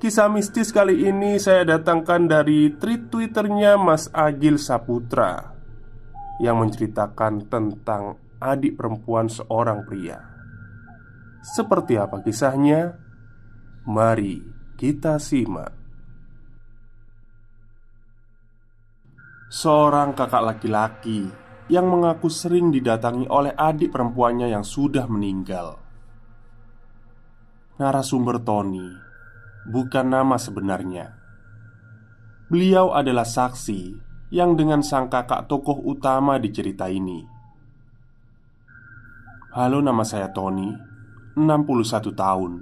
Kisah mistis kali ini saya datangkan dari tweet twitternya Mas Agil Saputra Yang menceritakan tentang adik perempuan seorang pria Seperti apa kisahnya? Mari kita simak Seorang kakak laki-laki yang mengaku sering didatangi oleh adik perempuannya yang sudah meninggal Narasumber Tony bukan nama sebenarnya. Beliau adalah saksi yang dengan sang kakak tokoh utama di cerita ini. Halo, nama saya Tony, 61 tahun.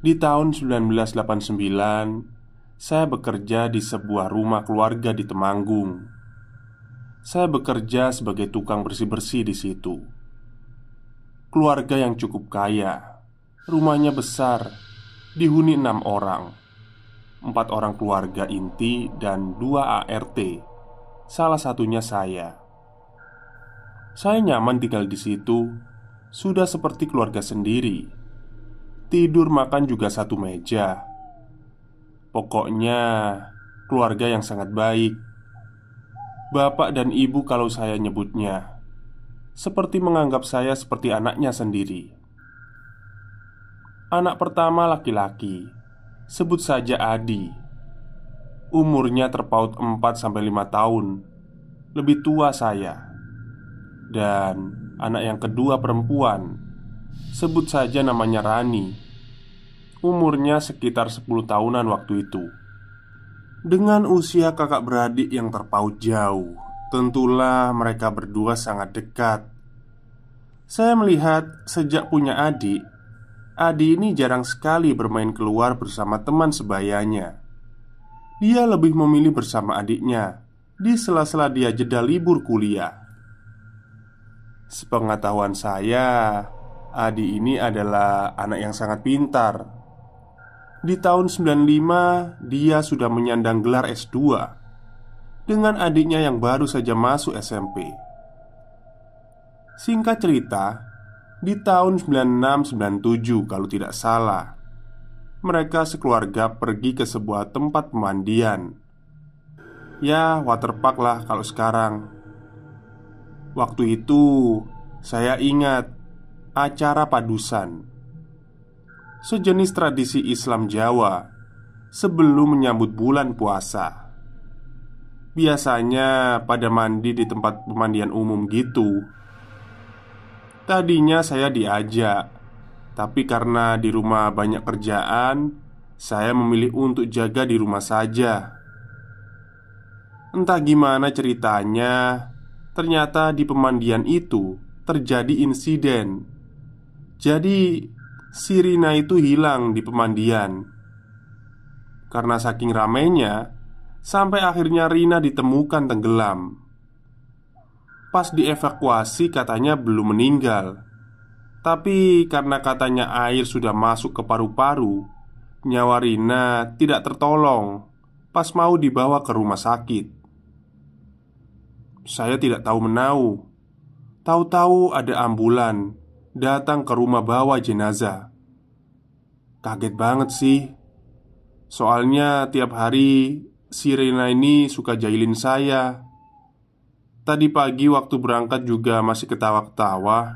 Di tahun 1989, saya bekerja di sebuah rumah keluarga di Temanggung. Saya bekerja sebagai tukang bersih-bersih di situ. Keluarga yang cukup kaya, rumahnya besar, dihuni enam orang Empat orang keluarga inti dan dua ART Salah satunya saya Saya nyaman tinggal di situ Sudah seperti keluarga sendiri Tidur makan juga satu meja Pokoknya keluarga yang sangat baik Bapak dan ibu kalau saya nyebutnya Seperti menganggap saya seperti anaknya sendiri Anak pertama laki-laki Sebut saja Adi Umurnya terpaut 4-5 tahun Lebih tua saya Dan anak yang kedua perempuan Sebut saja namanya Rani Umurnya sekitar 10 tahunan waktu itu Dengan usia kakak beradik yang terpaut jauh Tentulah mereka berdua sangat dekat Saya melihat sejak punya adik Adi ini jarang sekali bermain keluar bersama teman sebayanya. Dia lebih memilih bersama adiknya di sela-sela dia jeda libur kuliah. Sepengetahuan saya, Adi ini adalah anak yang sangat pintar. Di tahun 95, dia sudah menyandang gelar S2 dengan adiknya yang baru saja masuk SMP. Singkat cerita, di tahun 9697 kalau tidak salah Mereka sekeluarga pergi ke sebuah tempat pemandian Ya waterpark lah kalau sekarang Waktu itu saya ingat acara padusan Sejenis tradisi Islam Jawa sebelum menyambut bulan puasa Biasanya pada mandi di tempat pemandian umum gitu Tadinya saya diajak, tapi karena di rumah banyak kerjaan, saya memilih untuk jaga di rumah saja. Entah gimana ceritanya, ternyata di pemandian itu terjadi insiden. Jadi, sirina itu hilang di pemandian. Karena saking ramainya, sampai akhirnya Rina ditemukan tenggelam. Pas dievakuasi katanya belum meninggal Tapi karena katanya air sudah masuk ke paru-paru Nyawa Rina tidak tertolong Pas mau dibawa ke rumah sakit Saya tidak tahu menau Tahu-tahu ada ambulan Datang ke rumah bawa jenazah Kaget banget sih Soalnya tiap hari si Rina ini suka jahilin saya Tadi pagi waktu berangkat juga masih ketawa-ketawa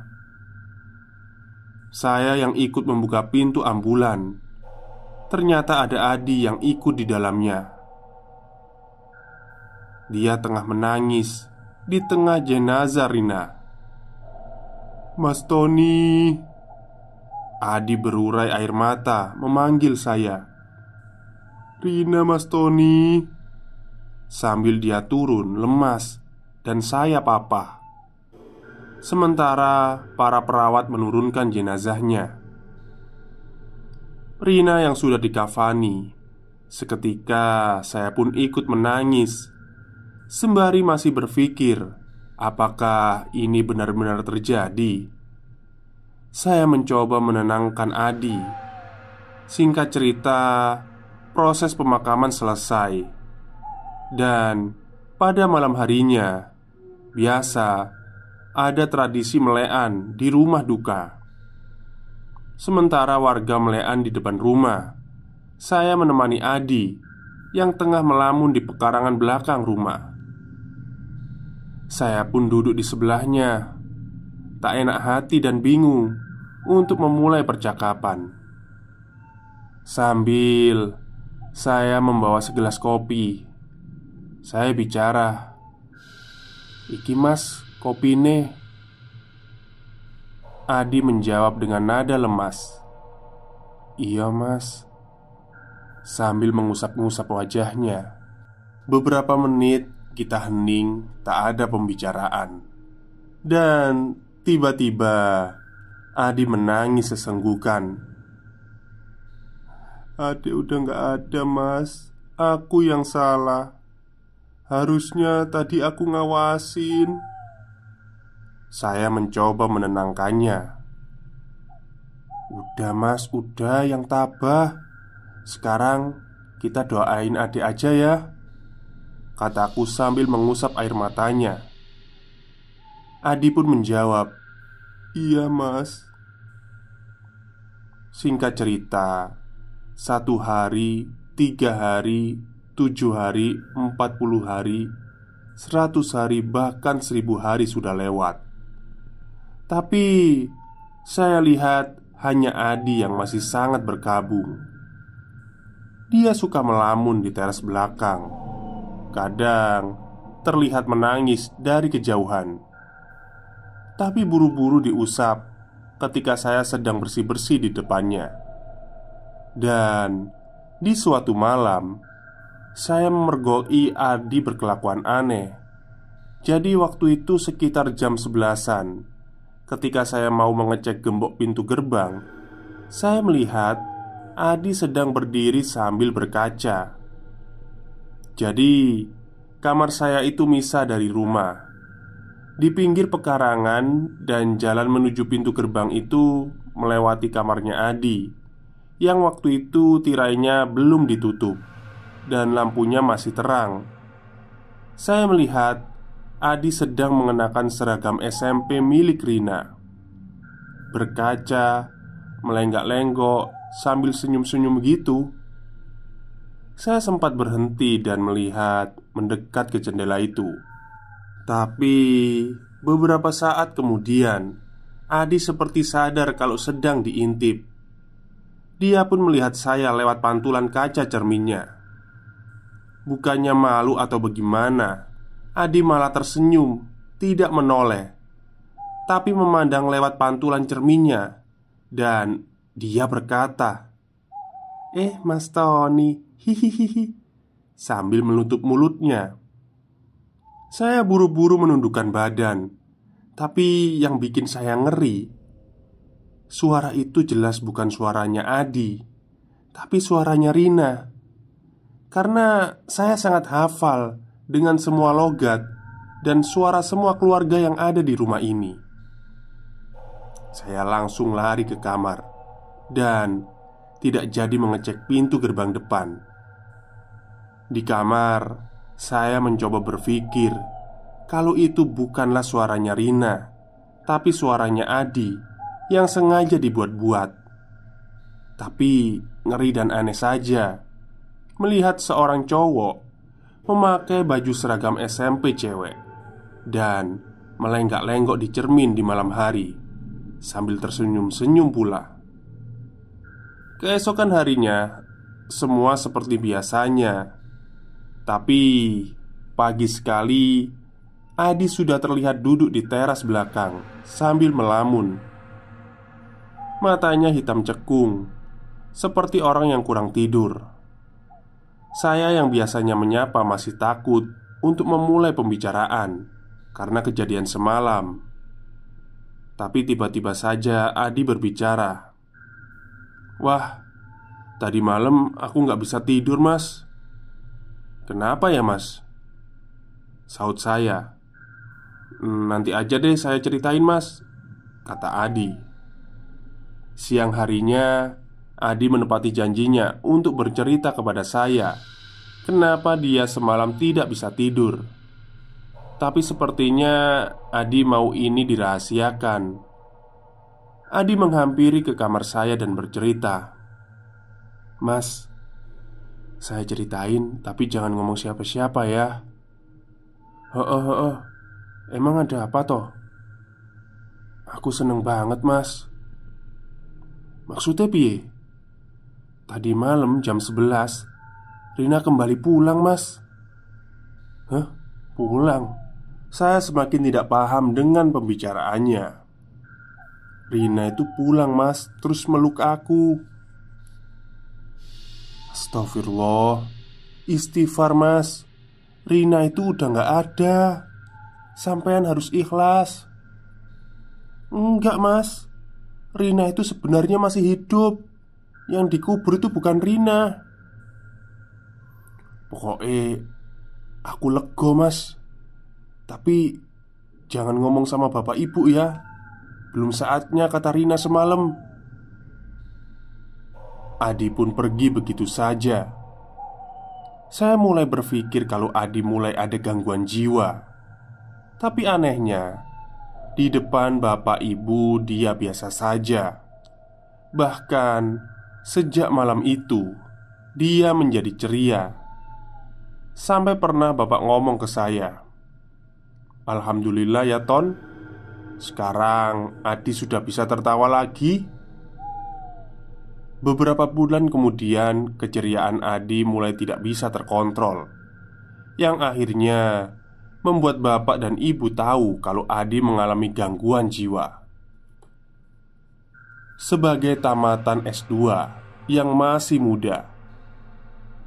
Saya yang ikut membuka pintu ambulan Ternyata ada Adi yang ikut di dalamnya Dia tengah menangis Di tengah jenazah Rina Mas Tony Adi berurai air mata memanggil saya Rina Mas Tony Sambil dia turun lemas dan saya papa Sementara para perawat menurunkan jenazahnya Rina yang sudah dikafani Seketika saya pun ikut menangis Sembari masih berpikir Apakah ini benar-benar terjadi? Saya mencoba menenangkan Adi Singkat cerita Proses pemakaman selesai Dan pada malam harinya Biasa ada tradisi melean di rumah duka. Sementara warga melean di depan rumah, saya menemani Adi yang tengah melamun di pekarangan belakang rumah. Saya pun duduk di sebelahnya, tak enak hati dan bingung untuk memulai percakapan. Sambil saya membawa segelas kopi, saya bicara. Iki mas, kopine Adi menjawab dengan nada lemas Iya mas Sambil mengusap-ngusap wajahnya Beberapa menit kita hening tak ada pembicaraan Dan tiba-tiba Adi menangis sesenggukan Adi udah gak ada mas Aku yang salah Harusnya tadi aku ngawasin. Saya mencoba menenangkannya. Udah, Mas, udah yang tabah. Sekarang kita doain adik aja ya Kataku sambil mengusap air matanya Adi pun menjawab Iya mas Singkat cerita Satu hari, tiga hari, 7 hari, 40 hmm. hari, 100 hari, bahkan 1000 hari sudah lewat Tapi saya lihat hanya Adi yang masih sangat berkabung Dia suka melamun di teras belakang Kadang terlihat menangis dari kejauhan Tapi buru-buru diusap ketika saya sedang bersih-bersih di depannya Dan di suatu malam saya memergoki Adi berkelakuan aneh Jadi waktu itu sekitar jam sebelasan Ketika saya mau mengecek gembok pintu gerbang Saya melihat Adi sedang berdiri sambil berkaca Jadi kamar saya itu misah dari rumah Di pinggir pekarangan dan jalan menuju pintu gerbang itu Melewati kamarnya Adi Yang waktu itu tirainya belum ditutup dan lampunya masih terang. Saya melihat Adi sedang mengenakan seragam SMP milik Rina. Berkaca, melenggak-lenggok sambil senyum-senyum gitu. Saya sempat berhenti dan melihat mendekat ke jendela itu. Tapi beberapa saat kemudian, Adi seperti sadar kalau sedang diintip. Dia pun melihat saya lewat pantulan kaca cerminnya. Bukannya malu atau bagaimana Adi malah tersenyum Tidak menoleh Tapi memandang lewat pantulan cerminnya Dan dia berkata Eh mas Tony Hihihihi Sambil menutup mulutnya Saya buru-buru menundukkan badan Tapi yang bikin saya ngeri Suara itu jelas bukan suaranya Adi Tapi suaranya Rina karena saya sangat hafal dengan semua logat dan suara semua keluarga yang ada di rumah ini. Saya langsung lari ke kamar dan tidak jadi mengecek pintu gerbang depan. Di kamar, saya mencoba berpikir kalau itu bukanlah suaranya Rina, tapi suaranya Adi yang sengaja dibuat-buat. Tapi ngeri dan aneh saja melihat seorang cowok memakai baju seragam SMP cewek dan melenggak-lenggok di cermin di malam hari sambil tersenyum-senyum pula. Keesokan harinya, semua seperti biasanya, tapi pagi sekali Adi sudah terlihat duduk di teras belakang sambil melamun. Matanya hitam cekung, seperti orang yang kurang tidur. Saya yang biasanya menyapa masih takut untuk memulai pembicaraan karena kejadian semalam. Tapi tiba-tiba saja Adi berbicara. Wah, tadi malam aku nggak bisa tidur mas Kenapa ya mas? Saut saya Nanti aja deh saya ceritain mas Kata Adi Siang harinya Adi menepati janjinya untuk bercerita kepada saya Kenapa dia semalam tidak bisa tidur Tapi sepertinya Adi mau ini dirahasiakan Adi menghampiri ke kamar saya dan bercerita Mas, saya ceritain tapi jangan ngomong siapa-siapa ya Heeh, heeh. Emang ada apa toh? Aku seneng banget mas Maksudnya piye? Tadi malam jam 11 Rina kembali pulang mas Hah? Pulang? Saya semakin tidak paham dengan pembicaraannya Rina itu pulang mas Terus meluk aku Astagfirullah Istighfar mas Rina itu udah gak ada Sampean harus ikhlas Enggak mas Rina itu sebenarnya masih hidup yang dikubur itu bukan Rina Pokoknya Aku lego mas Tapi Jangan ngomong sama bapak ibu ya Belum saatnya kata Rina semalam Adi pun pergi begitu saja Saya mulai berpikir kalau Adi mulai ada gangguan jiwa Tapi anehnya Di depan bapak ibu dia biasa saja Bahkan Sejak malam itu, dia menjadi ceria. Sampai pernah bapak ngomong ke saya, "Alhamdulillah ya, Ton. Sekarang Adi sudah bisa tertawa lagi." Beberapa bulan kemudian, keceriaan Adi mulai tidak bisa terkontrol, yang akhirnya membuat bapak dan ibu tahu kalau Adi mengalami gangguan jiwa sebagai tamatan S2 yang masih muda.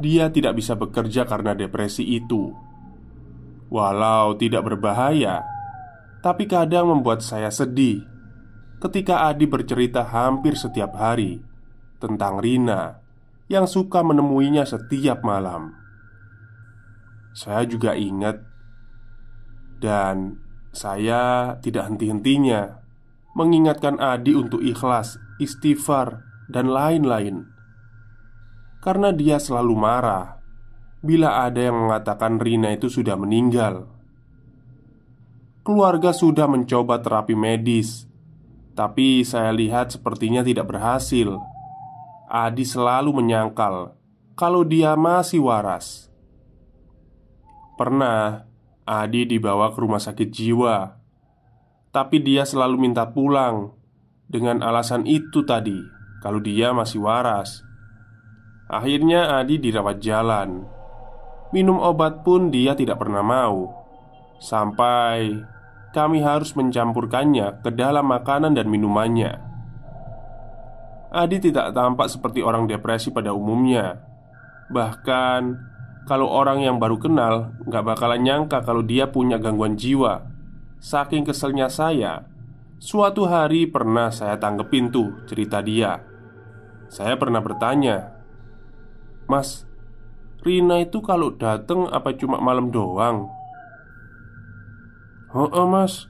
Dia tidak bisa bekerja karena depresi itu. Walau tidak berbahaya, tapi kadang membuat saya sedih ketika Adi bercerita hampir setiap hari tentang Rina yang suka menemuinya setiap malam. Saya juga ingat, dan saya tidak henti-hentinya mengingatkan Adi untuk ikhlas istighfar, dan lain-lain. Karena dia selalu marah bila ada yang mengatakan Rina itu sudah meninggal. Keluarga sudah mencoba terapi medis, tapi saya lihat sepertinya tidak berhasil. Adi selalu menyangkal kalau dia masih waras. Pernah Adi dibawa ke rumah sakit jiwa, tapi dia selalu minta pulang dengan alasan itu tadi, kalau dia masih waras, akhirnya Adi dirawat jalan. Minum obat pun dia tidak pernah mau, sampai kami harus mencampurkannya ke dalam makanan dan minumannya. Adi tidak tampak seperti orang depresi pada umumnya. Bahkan, kalau orang yang baru kenal, nggak bakalan nyangka kalau dia punya gangguan jiwa. Saking keselnya saya, Suatu hari pernah saya tangkepin pintu, cerita dia Saya pernah bertanya Mas, Rina itu kalau dateng apa cuma malam doang? Oh, mas,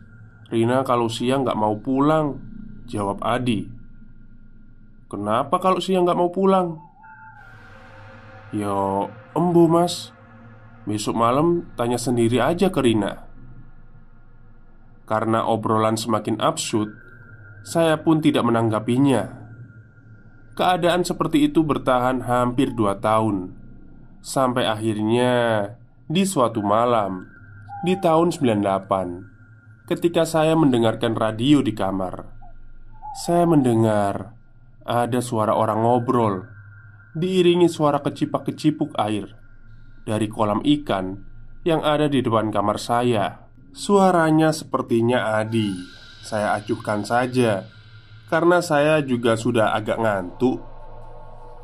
Rina kalau siang nggak mau pulang Jawab Adi Kenapa kalau siang nggak mau pulang? Yo, embu mas Besok malam tanya sendiri aja ke Rina karena obrolan semakin absurd, saya pun tidak menanggapinya. Keadaan seperti itu bertahan hampir dua tahun, sampai akhirnya di suatu malam di tahun 98 ketika saya mendengarkan radio di kamar. Saya mendengar ada suara orang ngobrol diiringi suara kecipak-kecipuk air dari kolam ikan yang ada di depan kamar saya. Suaranya sepertinya Adi Saya acuhkan saja Karena saya juga sudah agak ngantuk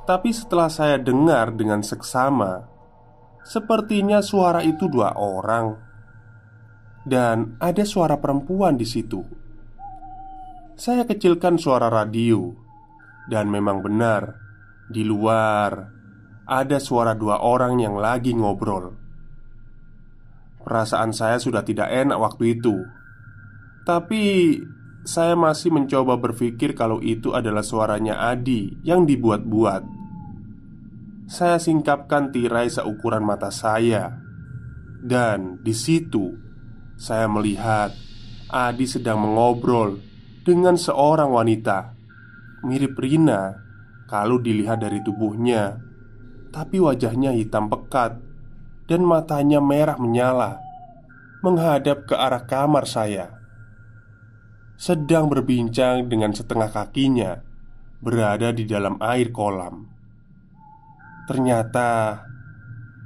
Tapi setelah saya dengar dengan seksama Sepertinya suara itu dua orang Dan ada suara perempuan di situ Saya kecilkan suara radio Dan memang benar Di luar Ada suara dua orang yang lagi ngobrol Perasaan saya sudah tidak enak waktu itu, tapi saya masih mencoba berpikir kalau itu adalah suaranya Adi yang dibuat-buat. Saya singkapkan tirai seukuran mata saya, dan di situ saya melihat Adi sedang mengobrol dengan seorang wanita mirip Rina kalau dilihat dari tubuhnya, tapi wajahnya hitam pekat dan matanya merah menyala menghadap ke arah kamar saya. Sedang berbincang dengan setengah kakinya berada di dalam air kolam. Ternyata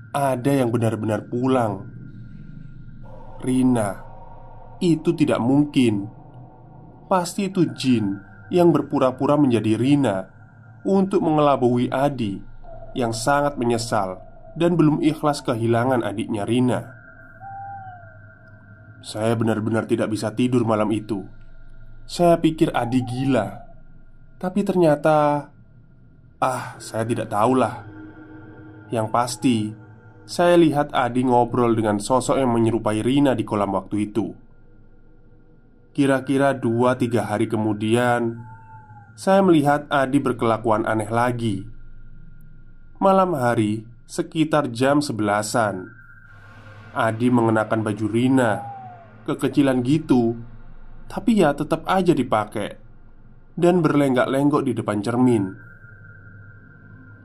ada yang benar-benar pulang. Rina, itu tidak mungkin. Pasti itu jin yang berpura-pura menjadi Rina untuk mengelabui Adi yang sangat menyesal dan belum ikhlas kehilangan adiknya Rina. Saya benar-benar tidak bisa tidur malam itu. Saya pikir Adi gila. Tapi ternyata ah, saya tidak tahulah. Yang pasti, saya lihat Adi ngobrol dengan sosok yang menyerupai Rina di kolam waktu itu. Kira-kira dua tiga hari kemudian, saya melihat Adi berkelakuan aneh lagi. Malam hari, Sekitar jam sebelasan Adi mengenakan baju Rina Kekecilan gitu Tapi ya tetap aja dipakai Dan berlenggak-lenggok di depan cermin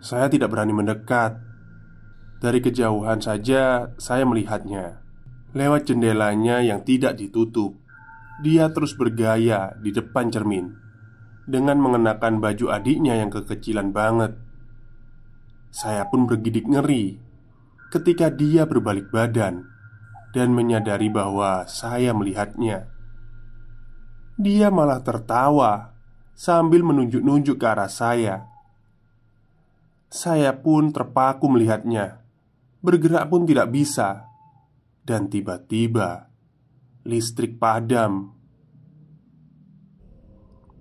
Saya tidak berani mendekat Dari kejauhan saja saya melihatnya Lewat jendelanya yang tidak ditutup Dia terus bergaya di depan cermin Dengan mengenakan baju adiknya yang kekecilan banget saya pun bergidik ngeri ketika dia berbalik badan dan menyadari bahwa saya melihatnya. Dia malah tertawa sambil menunjuk-nunjuk ke arah saya. Saya pun terpaku melihatnya, bergerak pun tidak bisa, dan tiba-tiba listrik padam.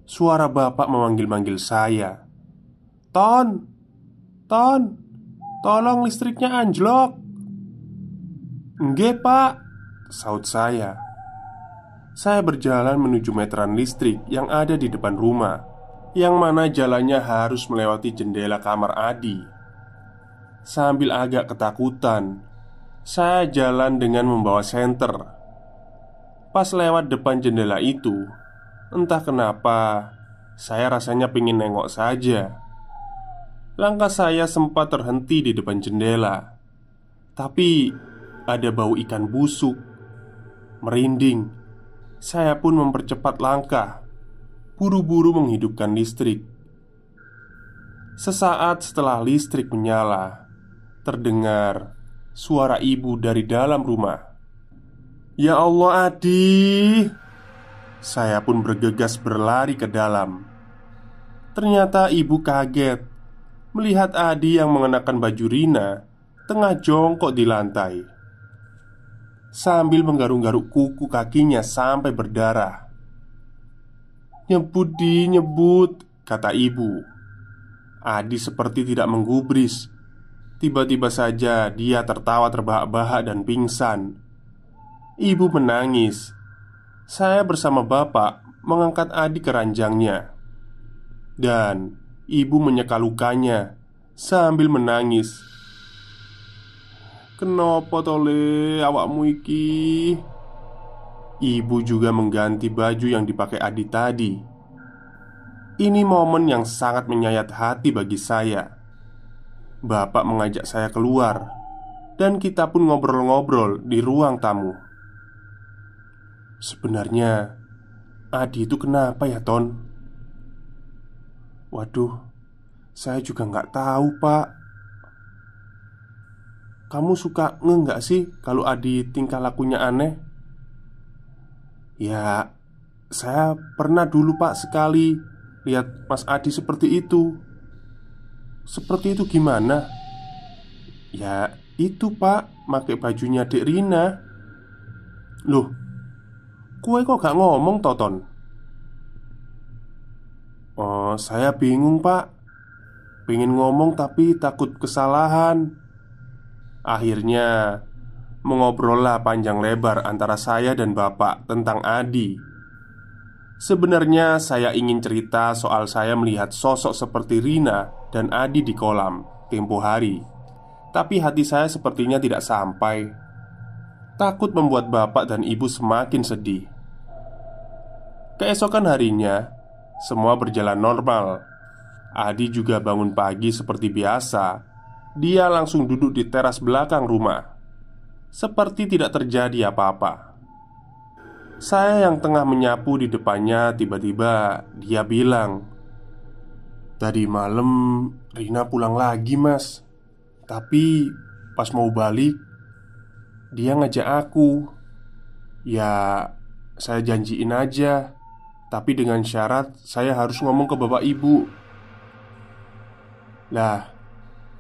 Suara bapak memanggil-manggil saya, "Ton, Ton, tolong listriknya anjlok Nggih pak Saut saya Saya berjalan menuju meteran listrik yang ada di depan rumah Yang mana jalannya harus melewati jendela kamar Adi Sambil agak ketakutan Saya jalan dengan membawa senter Pas lewat depan jendela itu Entah kenapa Saya rasanya pengen nengok saja Langkah saya sempat terhenti di depan jendela Tapi ada bau ikan busuk Merinding Saya pun mempercepat langkah Buru-buru menghidupkan listrik Sesaat setelah listrik menyala Terdengar suara ibu dari dalam rumah Ya Allah Adi Saya pun bergegas berlari ke dalam Ternyata ibu kaget melihat Adi yang mengenakan baju Rina tengah jongkok di lantai sambil menggaruk-garuk kuku kakinya sampai berdarah. "Nyebut di nyebut," kata ibu. Adi seperti tidak menggubris. Tiba-tiba saja dia tertawa terbahak-bahak dan pingsan. Ibu menangis. Saya bersama bapak mengangkat Adi ke ranjangnya. Dan Ibu menyeka-lukanya sambil menangis. "Kenapa tole awakmu iki?" Ibu juga mengganti baju yang dipakai Adi tadi. Ini momen yang sangat menyayat hati bagi saya. Bapak mengajak saya keluar, dan kita pun ngobrol-ngobrol di ruang tamu. Sebenarnya, Adi itu kenapa ya, Ton? Waduh, saya juga nggak tahu pak Kamu suka nge nggak sih kalau Adi tingkah lakunya aneh? Ya, saya pernah dulu pak sekali Lihat Mas Adi seperti itu Seperti itu gimana? Ya, itu pak, pakai bajunya Dek Rina Loh, kue kok gak ngomong Toton? saya bingung, Pak. Pengen ngomong tapi takut kesalahan. Akhirnya, mengobrollah panjang lebar antara saya dan Bapak tentang Adi. Sebenarnya, saya ingin cerita soal saya melihat sosok seperti Rina dan Adi di kolam tempo hari, tapi hati saya sepertinya tidak sampai. Takut membuat Bapak dan Ibu semakin sedih. Keesokan harinya, semua berjalan normal. Adi juga bangun pagi seperti biasa. Dia langsung duduk di teras belakang rumah, seperti tidak terjadi apa-apa. Saya yang tengah menyapu di depannya, tiba-tiba dia bilang, "Tadi malam Rina pulang lagi, Mas, tapi pas mau balik, dia ngajak aku." Ya, saya janjiin aja tapi dengan syarat saya harus ngomong ke bapak ibu Lah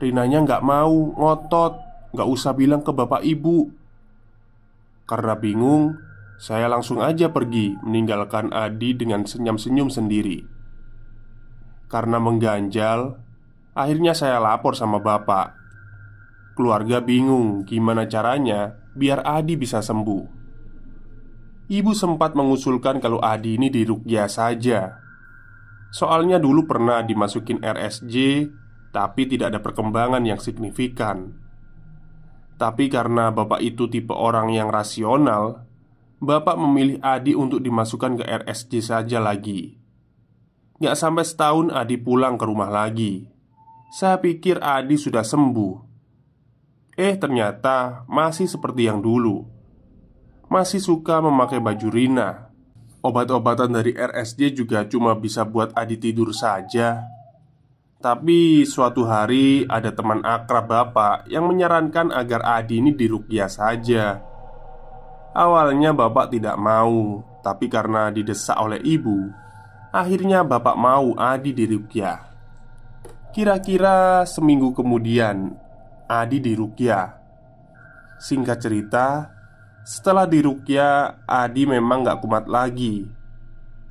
Rinanya nggak mau, ngotot Nggak usah bilang ke bapak ibu Karena bingung Saya langsung aja pergi Meninggalkan Adi dengan senyum-senyum sendiri Karena mengganjal Akhirnya saya lapor sama bapak Keluarga bingung gimana caranya biar Adi bisa sembuh. Ibu sempat mengusulkan kalau Adi ini dirukyah saja Soalnya dulu pernah dimasukin RSJ Tapi tidak ada perkembangan yang signifikan Tapi karena bapak itu tipe orang yang rasional Bapak memilih Adi untuk dimasukkan ke RSJ saja lagi Gak sampai setahun Adi pulang ke rumah lagi Saya pikir Adi sudah sembuh Eh ternyata masih seperti yang dulu masih suka memakai baju Rina. Obat-obatan dari RSJ juga cuma bisa buat Adi tidur saja. Tapi suatu hari ada teman akrab bapak yang menyarankan agar Adi ini dirukia saja. Awalnya bapak tidak mau, tapi karena didesak oleh ibu, akhirnya bapak mau Adi dirukia Kira-kira seminggu kemudian, Adi dirukia Singkat cerita, setelah dirukya, Adi memang gak kumat lagi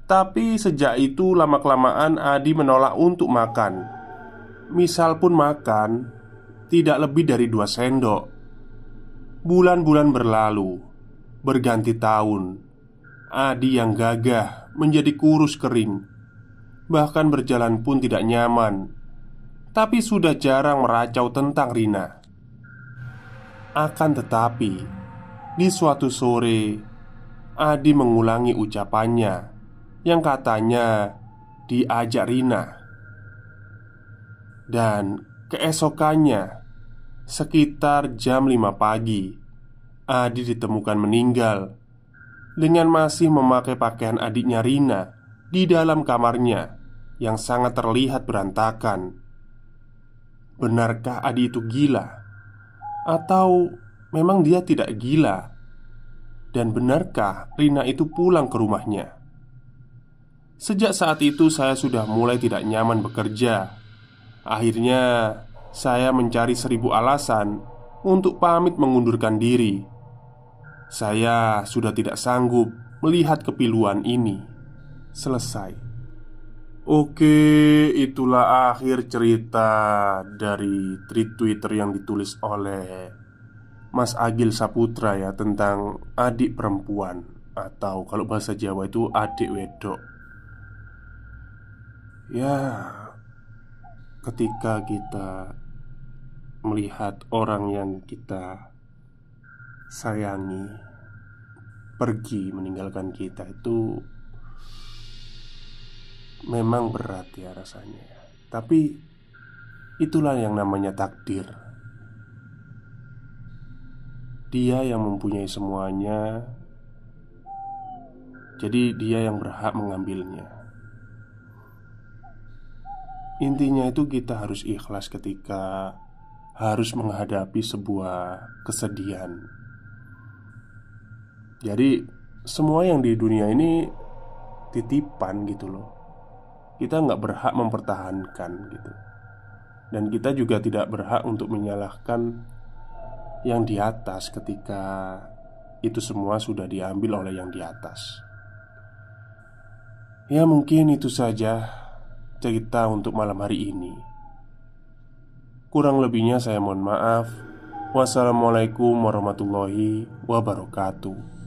Tapi sejak itu lama-kelamaan Adi menolak untuk makan Misal pun makan Tidak lebih dari dua sendok Bulan-bulan berlalu Berganti tahun Adi yang gagah menjadi kurus kering Bahkan berjalan pun tidak nyaman Tapi sudah jarang meracau tentang Rina Akan tetapi di suatu sore, Adi mengulangi ucapannya yang katanya diajak Rina. Dan keesokannya, sekitar jam 5 pagi, Adi ditemukan meninggal dengan masih memakai pakaian adiknya Rina di dalam kamarnya yang sangat terlihat berantakan. Benarkah Adi itu gila? Atau memang dia tidak gila? Dan benarkah Rina itu pulang ke rumahnya? Sejak saat itu saya sudah mulai tidak nyaman bekerja. Akhirnya saya mencari seribu alasan untuk pamit mengundurkan diri. Saya sudah tidak sanggup melihat kepiluan ini. Selesai. Oke, itulah akhir cerita dari tweet Twitter yang ditulis oleh Mas Agil Saputra ya tentang adik perempuan atau kalau bahasa Jawa itu adik wedok. Ya, ketika kita melihat orang yang kita sayangi pergi meninggalkan kita itu memang berat ya rasanya. Tapi itulah yang namanya takdir. Dia yang mempunyai semuanya, jadi dia yang berhak mengambilnya. Intinya itu kita harus ikhlas ketika harus menghadapi sebuah kesedihan. Jadi semua yang di dunia ini titipan gitu loh. Kita nggak berhak mempertahankan gitu. Dan kita juga tidak berhak untuk menyalahkan yang di atas ketika itu semua sudah diambil oleh yang di atas. Ya, mungkin itu saja cerita untuk malam hari ini. Kurang lebihnya, saya mohon maaf. Wassalamualaikum warahmatullahi wabarakatuh.